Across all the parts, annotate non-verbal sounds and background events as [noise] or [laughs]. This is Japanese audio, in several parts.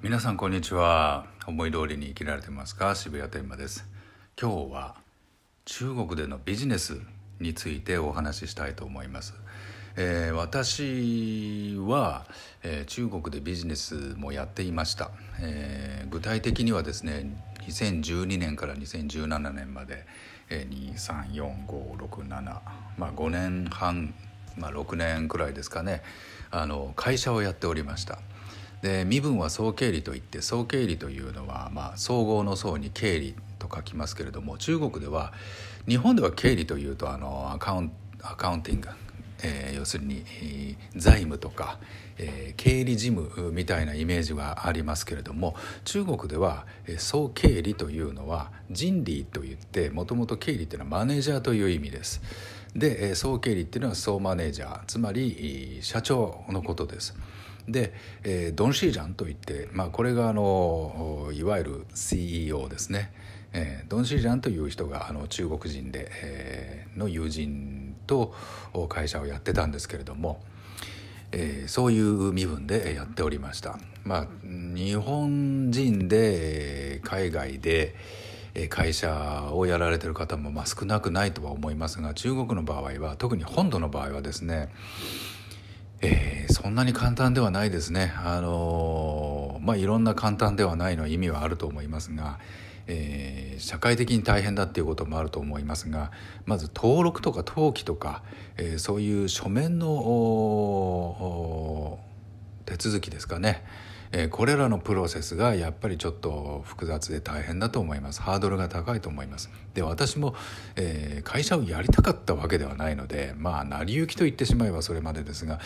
皆さんこんにちは思い通りに生きられてますか渋谷天馬です今日は中国でのビジネスについてお話ししたいと思います、えー、私は、えー、中国でビジネスもやっていました、えー、具体的にはですね2012年から2017年まで、えー、234567まあ5年半まあ6年くらいですかねあの会社をやっておりましたで身分は総経理といって総経理というのは、まあ、総合の層に経理と書きますけれども中国では日本では経理というとあのアカウンアカウンティング、えー、要するに、財務とか、えー、経理事務みたいなイメージがありますけれども中国では、え総経理というのは人理といってもともと経理というのはマネージャーという意味です。で、え総経理っていうのは総マネージャーつまり、社長のことです。で、えー、ドン・シージャンといって、まあ、これがあのいわゆる CEO ですね、えー、ドン・シージャンという人があの中国人で、えー、の友人と会社をやってたんですけれども、えー、そういう身分でやっておりました。まあ、日本人で海外で会社をやられてる方もまあ少なくないとは思いますが中国の場合は特に本土の場合はですねえー、そんなに簡単ではないですね。あのー、まあいろんな簡単ではないの意味はあると思いますが、えー、社会的に大変だっていうこともあると思いますがまず登録とか登記とか、えー、そういう書面の手続きですかね、えー、これらのプロセスがやっぱりちょっと複雑で大変だと思いますハードルが高いと思いますで私も、えー、会社をやりたかったわけではないのでまあ成り行きと言ってしまえばそれまでですが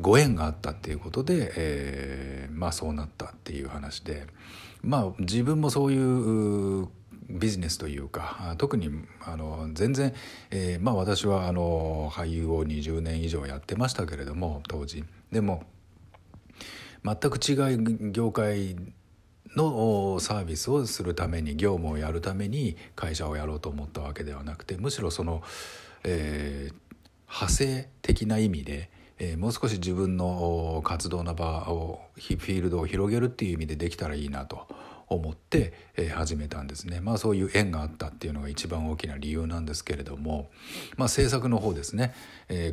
ご縁があったっていうことで、えー、まあそうなったっていう話でまあ自分もそういうビジネスというか特にあの全然、えー、まあ私はあの俳優を20年以上やってましたけれども当時でも。全く違う業界のサービスをするために業務をやるために会社をやろうと思ったわけではなくてむしろその、えー、派生的な意味で、えー、もう少し自分の活動の場をフィールドを広げるっていう意味でできたらいいなと思って始めたんですね、まあ、そういう縁があったっていうのが一番大きな理由なんですけれども、まあ、制作の方ですね、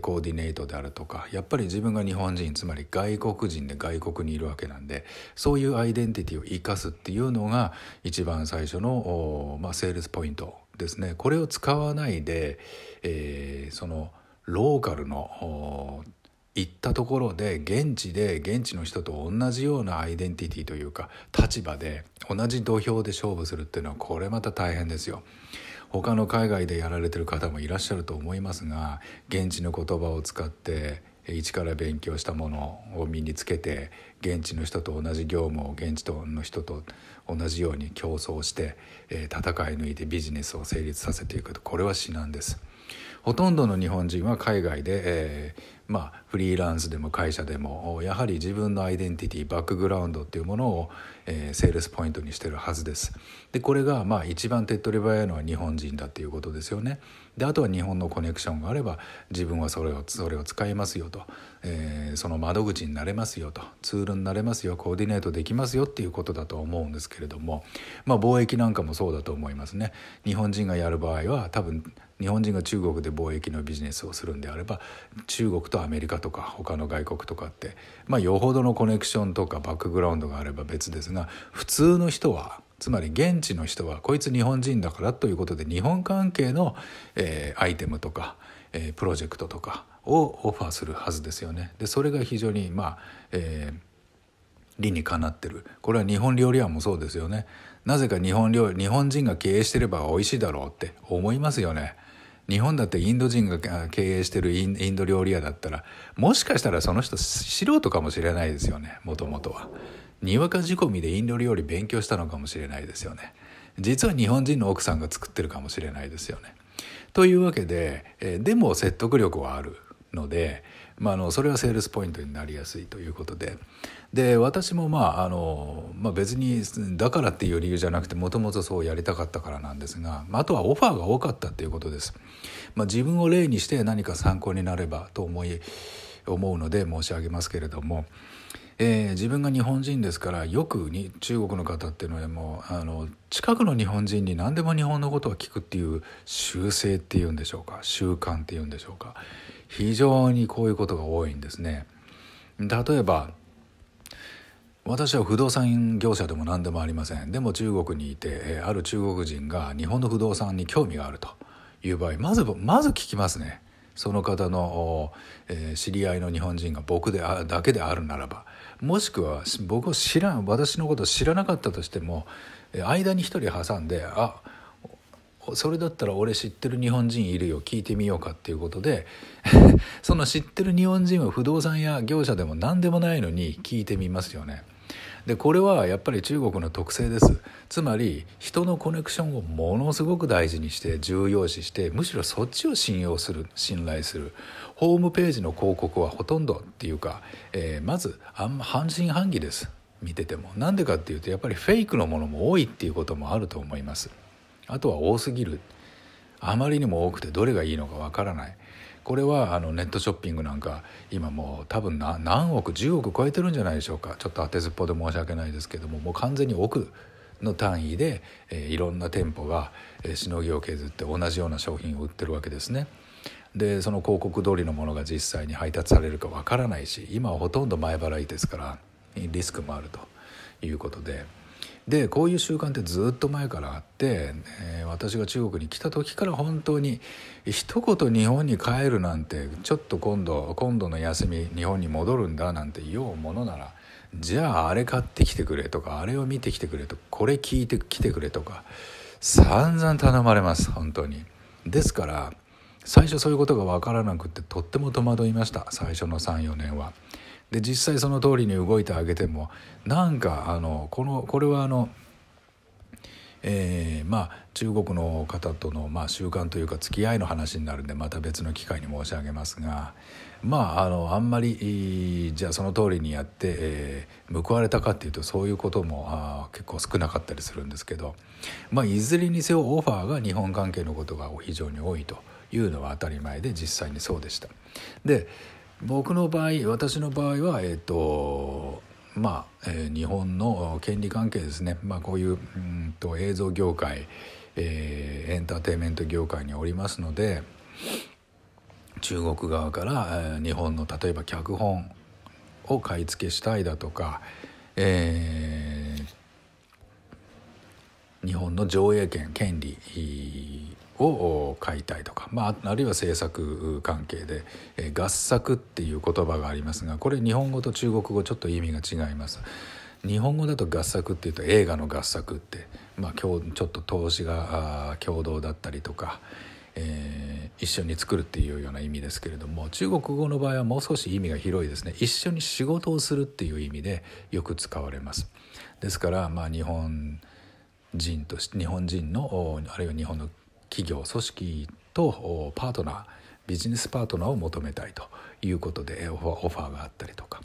コーディネートであるとかやっぱり自分が日本人つまり外国人で外国にいるわけなんでそういうアイデンティティを生かすっていうのが一番最初の、まあ、セールスポイントですねこれを使わないで、えー、そのローカルの行ったところで現地で現地の人と同じようなアイデンティティというか立場で同じ土俵で勝負するっていうのはこれまた大変ですよ。他の海外でやられてる方もいらっしゃると思いますが現地の言葉を使って一から勉強したものを身につけて現地の人と同じ業務を現地の人と同じように競争して戦い抜いてビジネスを成立させていくとこれは至難です。ほとんどの日本人は海外で、えー、まあ、フリーランスでも会社でもやはり自分のアイデンティティバックグラウンドっていうものを、えー、セールスポイントにしてるはずです。でこれがまあ一番手っ取り早いのは日本人だっていうことですよね。であとは日本のコネクションがあれば自分はそれをそれを使いますよと、えー、その窓口になれますよとツールになれますよコーディネートできますよっていうことだと思うんですけれども、まあ、貿易なんかもそうだと思いますね。日本人がやる場合は多分日本人が中国で貿易のビジネスをするんであれば中国とアメリカとか他の外国とかって、まあ、よほどのコネクションとかバックグラウンドがあれば別ですが普通の人はつまり現地の人はこいつ日本人だからということで日本関係の、えー、アイテムとか、えー、プロジェクトとかをオファーするはずですよね。でそれが非常にまあ、えー理にかなってるこれは日本料理屋もそうですよねなぜか日本料理日本人が経営してれば美味しいだろうって思いますよね日本だってインド人が経営してるインド料理屋だったらもしかしたらその人素人かもしれないですよねもともとは。にわか仕込みでインド料理勉強したのかもしれないですよね実は日本人の奥さんが作ってるかもしれないですよねというわけで、えでも説得力はあるので、まああ、のそれはセールスポイントになりやすいということでで私もまああの、まあ、別にだからっていう理由じゃなくてもともとそうやりたかったからなんですが、まあ、とはオファーが多かったということです、まあ、自分を例にして何か参考になればと思い思うので申し上げますけれども。えー、自分が日本人ですからよくに中国の方っていうのはもうあの近くの日本人に何でも日本のことを聞くっていう習性っていうんでしょうか習慣っていうんでしょうか非常にこういうことが多いんですね。例えば私は不動産業者でも何でもありませんでも中国にいてある中国人が日本の不動産に興味があるという場合まずまず聞きますね。その方の、えー、知り合いの日本人が僕であだけであるならばもしくは僕を知らん私のことを知らなかったとしても間に一人挟んで「あそれだったら俺知ってる日本人いるよ聞いてみようか」っていうことで [laughs] その知ってる日本人は不動産や業者でも何でもないのに聞いてみますよね。でこれはやっぱり中国の特性ですつまり人のコネクションをものすごく大事にして重要視してむしろそっちを信用する信頼するホームページの広告はほとんどっていうか、えー、まずあんま半信半疑です見ててもなんでかっていうとやっぱりフェイクのものも多いっていうこともあると思いますあとは多すぎるあまりにも多くてどれがいいのかわからないこれはあのネットショッピングなんか今もう多分何億10億超えてるんじゃないでしょうかちょっと当てずっぽで申し訳ないですけどももう完全に億の単位で、えー、いろんな店舗が、えー、しのぎを削って同じような商品を売ってるわけですね。でその広告通りのものが実際に配達されるかわからないし今はほとんど前払いですからリスクもあるということで。でこういう習慣ってずっと前からあって、えー、私が中国に来た時から本当に一言日本に帰るなんてちょっと今度今度の休み日本に戻るんだなんて言おうものならじゃああれ買ってきてくれとかあれを見てきてくれとかこれ聞いてきてくれとか散々頼まれます本当に。ですから最初そういうことが分からなくてとっても戸惑いました最初の34年は。で実際その通りに動いてあげてもなんかあのこのこれはあの。えー、まあ中国の方との、まあ、習慣というか付き合いの話になるんでまた別の機会に申し上げますがまああのあんまりじゃあその通りにやって、えー、報われたかっていうとそういうこともあ結構少なかったりするんですけど、まあ、いずれにせよオファーが日本関係のことが非常に多いと。いうのは当たり前で実際にそうでしたで、僕の場合私の場合はえっ、ー、とまあ、えー、日本の権利関係ですね、まあ、こういううんと映像業界、えー、エンターテインメント業界におりますので中国側から、えー、日本の例えば脚本を買い付けしたいだとか、えー、日本の上映権権利を買いたいとか、まあ、あるいは政策関係で、え合作っていう言葉がありますがこれ日本語と中国語ちょっと意味が違います。日本語だと合作っていうと映画の合作って、まあ、今日ちょっと投資が共同だったりとか、えー、一緒に作るっていうような意味ですけれども中国語の場合はもう少し意味が広いですね一緒に仕事をするっていう意味でよく使われます。ですから、まあ、日本人として日本人のあるいは日本の企業組織とパートナービジネスパートナーを求めたいということでオファーがあったりとか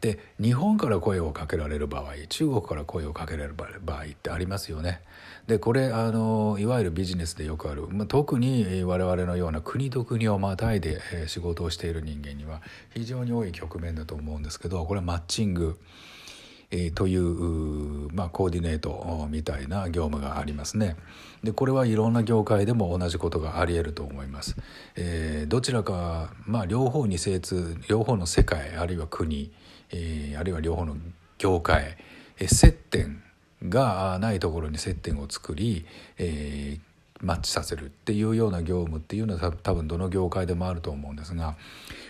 で日本から声をかけられる場合中国から声をかけられる場合ってありますよね。でこれあのいわゆるビジネスでよくある、まあ、特に我々のような国と国をまたいで仕事をしている人間には非常に多い局面だと思うんですけどこれはマッチング。えという、まあ、コーディネートみたいな業務がありますね。でこれはいろんな業界でも同じことがあり得ると思います。えー、どちらか、まあ、両方に精通両方の世界あるいは国、えー、あるいは両方の業界、えー、接点がないところに接点を作り、えー、マッチさせるっていうような業務っていうのは多分どの業界でもあると思うんですが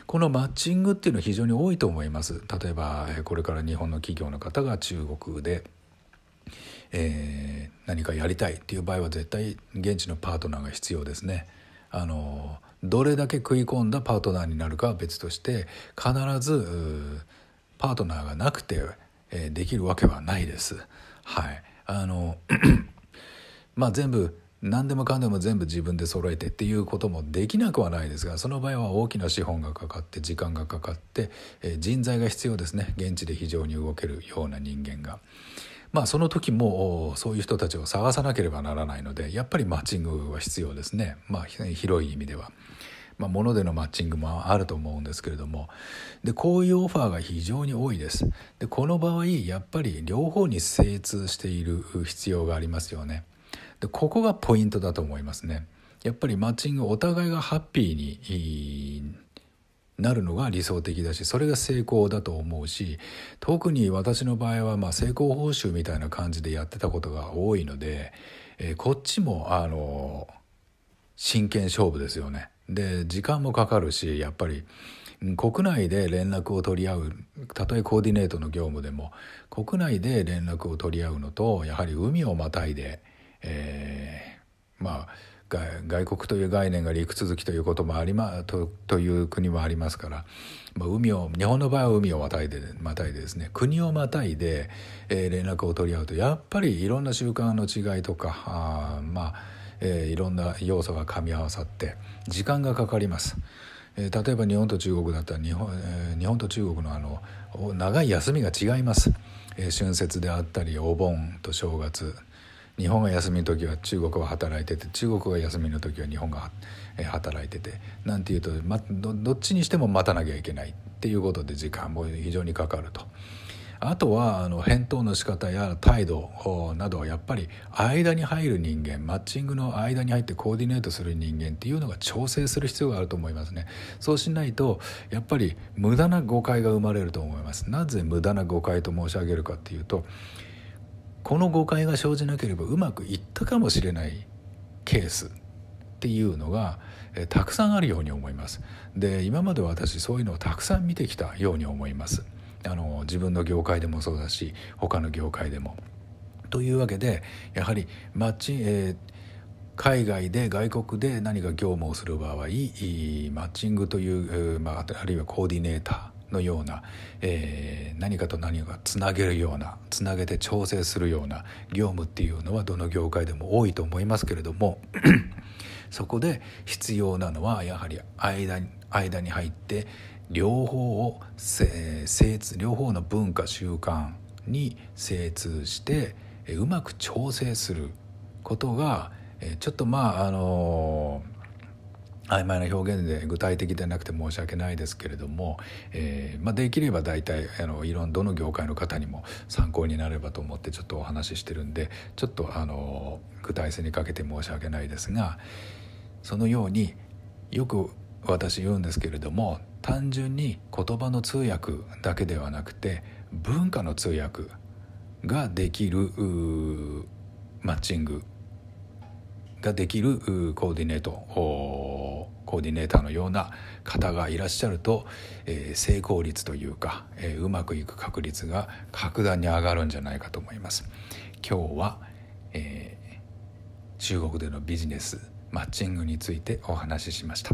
このマッチングっていうのは非常に多いと思います例えばこれから日本の企業の方が中国で、えー、何かやりたいっていう場合は絶対現地のパートナーが必要ですね。あのどれだけ食い込んだパートナーになるかは別として必ずパートナーがなくて、えー、できるわけはないです。はい、あの [clears throat] まあ全部何でもかんでも全部自分で揃えてっていうこともできなくはないですがその場合は大きな資本がかかって時間がかかって、え人材が必要ですね現地で非常に動けるような人間が。まあ、その時もそういう人たちを探さなければならないのでやっぱりマッチングは必要ですね、まあ、広い意味では。まあ、物でのマッチングもあると思うんですけれどもでこういうオファーが非常に多いですでこの場合やっぱり両方に精通している必要がありますよねでここがポイントだと思いますねやっぱりマッチングお互いがハッピーになるのが理想的だしそれが成功だと思うし特に私の場合はま成功報酬みたいな感じでやってたことが多いので、えー、こっちもあの真剣勝負ですよね。で時間もかかるしやっぱり国内で連絡を取り合うたとえコーディネートの業務でも国内で連絡を取り合うのとやはり海をまたいで。えー、まあ外国という概念が陸続きということもありまとという国もありますから、まあ、海を日本の場合は海をまたいでまたいでですね国をまたいで、えー、連絡を取り合うとやっぱりいろんな習慣の違いとかあまあ、えー、いろんな要素が噛み合わさって時間がかかります。えー、例えば日本と中国だったら日本,、えー、日本と中国のあの長い休みが違います、えー、春節であったりお盆と正月日本が休みの時は中国は働いてて中国が休みの時は日本が働いててなんていうと、ま、どっちにしても待たなきゃいけないっていうことで時間も非常にかかると。あとはあの返答の仕方や態度などはやっぱり間に入る人間マッチングの間に入ってコーディネートする人間っていうのが調整する必要があると思いますねそうしないとやっぱり無駄な誤解が生まれると思いますなぜ無駄な誤解と申し上げるかっていうとこの誤解が生じなければうまくいったかもしれないケースっていうのが、たくさんあるように思います。で今まで私そういうのをたくさん見てきたように思います。あの自分の業界でもそうだし他の業界でも。というわけでやはりマッチ、えー海外で外国で何か業務をする場合マッチングという、まあ、あるいはコーディネーターのような、えー、何かと何かつなげるようなつなげて調整するような業務っていうのはどの業界でも多いと思いますけれども [clears throat] そこで必要なのはやはり間に間に入って両方を精通両方の文化習慣に精通してうまく調整することがちょっとまああのー曖昧な表現で具体的でなくて申し訳ないですけれども、えー、まあ、できれば大体あのいろんどの業界の方にも参考になればと思ってちょっとお話ししてるんでちょっとあの具体性にかけて申し訳ないですがそのようによく私言うんですけれども単純に言葉の通訳だけではなくて文化の通訳ができるマッチングができるコーディネートコーディネーターのような方がいらっしゃると、えー、成功率というか、えー、うまくいく確率が格段に上がるんじゃないかと思います。今日は、えー、中国でのビジネスマッチングについてお話ししました。